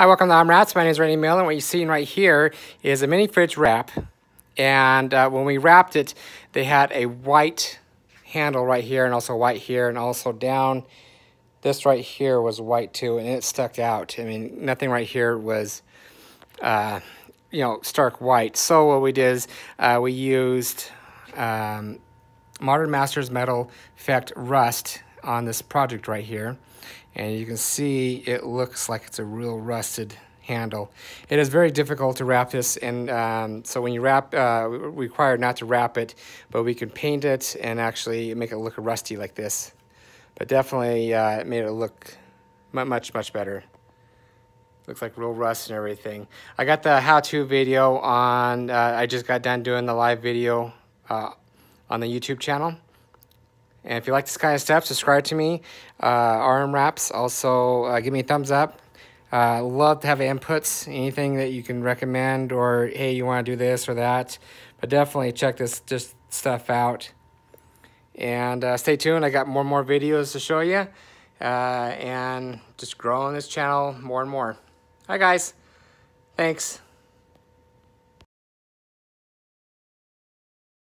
Hi, welcome to Om My name is Randy Mill, and what you're seeing right here is a mini fridge wrap. And uh, when we wrapped it, they had a white handle right here and also white here and also down. This right here was white too, and it stuck out. I mean, nothing right here was, uh, you know, stark white. So what we did is uh, we used um, Modern Masters Metal Effect Rust on this project right here. And you can see it looks like it's a real rusted handle. It is very difficult to wrap this, and um, so when you wrap, uh, required not to wrap it, but we can paint it and actually make it look rusty like this. But definitely uh, it made it look much, much better. Looks like real rust and everything. I got the how-to video on, uh, I just got done doing the live video uh, on the YouTube channel. And if you like this kind of stuff, subscribe to me. Uh, RM Wraps. Also, uh, give me a thumbs up. Uh, love to have inputs, anything that you can recommend or, hey, you want to do this or that. But definitely check this just stuff out. And uh, stay tuned. I got more and more videos to show you. Uh, and just growing this channel more and more. Hi, guys. Thanks.